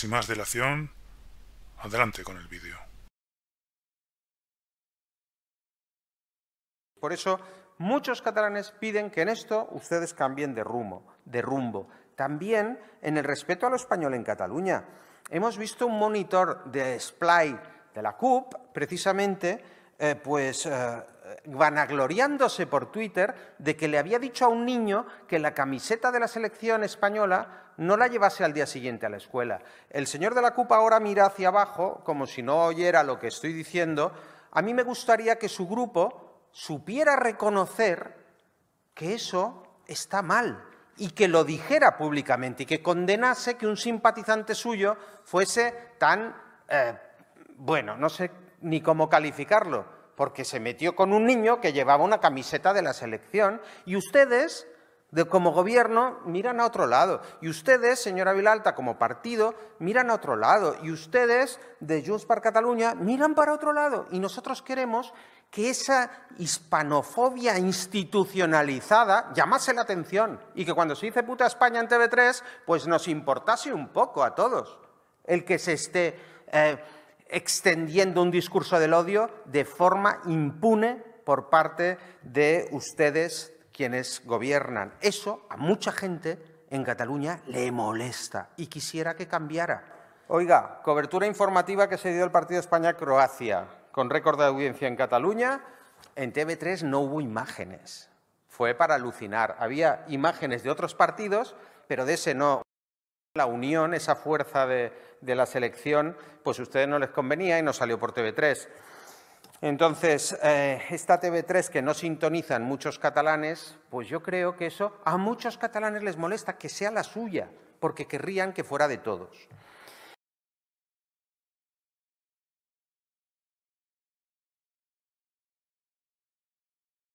Sin más dilación, adelante con el vídeo. Por eso, muchos catalanes piden que en esto ustedes cambien de rumbo, de rumbo. También en el respeto a lo español en Cataluña. Hemos visto un monitor de sply de la CUP, precisamente, eh, pues eh, vanagloriándose por Twitter de que le había dicho a un niño que la camiseta de la selección española no la llevase al día siguiente a la escuela. El señor de la Copa ahora mira hacia abajo, como si no oyera lo que estoy diciendo. A mí me gustaría que su grupo supiera reconocer que eso está mal y que lo dijera públicamente y que condenase que un simpatizante suyo fuese tan, eh, bueno, no sé ni cómo calificarlo, porque se metió con un niño que llevaba una camiseta de la selección y ustedes, de, como gobierno, miran a otro lado. Y ustedes, señora Vilalta, como partido, miran a otro lado. Y ustedes, de Junts para Cataluña, miran para otro lado. Y nosotros queremos que esa hispanofobia institucionalizada llamase la atención y que cuando se dice puta España en TV3, pues nos importase un poco a todos el que se esté... Eh, extendiendo un discurso del odio de forma impune por parte de ustedes quienes gobiernan. Eso a mucha gente en Cataluña le molesta y quisiera que cambiara. Oiga, cobertura informativa que se dio el partido España-Croacia, con récord de audiencia en Cataluña, en TV3 no hubo imágenes. Fue para alucinar. Había imágenes de otros partidos, pero de ese no la unión, esa fuerza de, la selección, pues a ustedes no les convenía y no salió por TV3. Entonces, eh, esta TV3 que no sintonizan muchos catalanes, pues yo creo que eso a muchos catalanes les molesta que sea la suya, porque querrían que fuera de todos.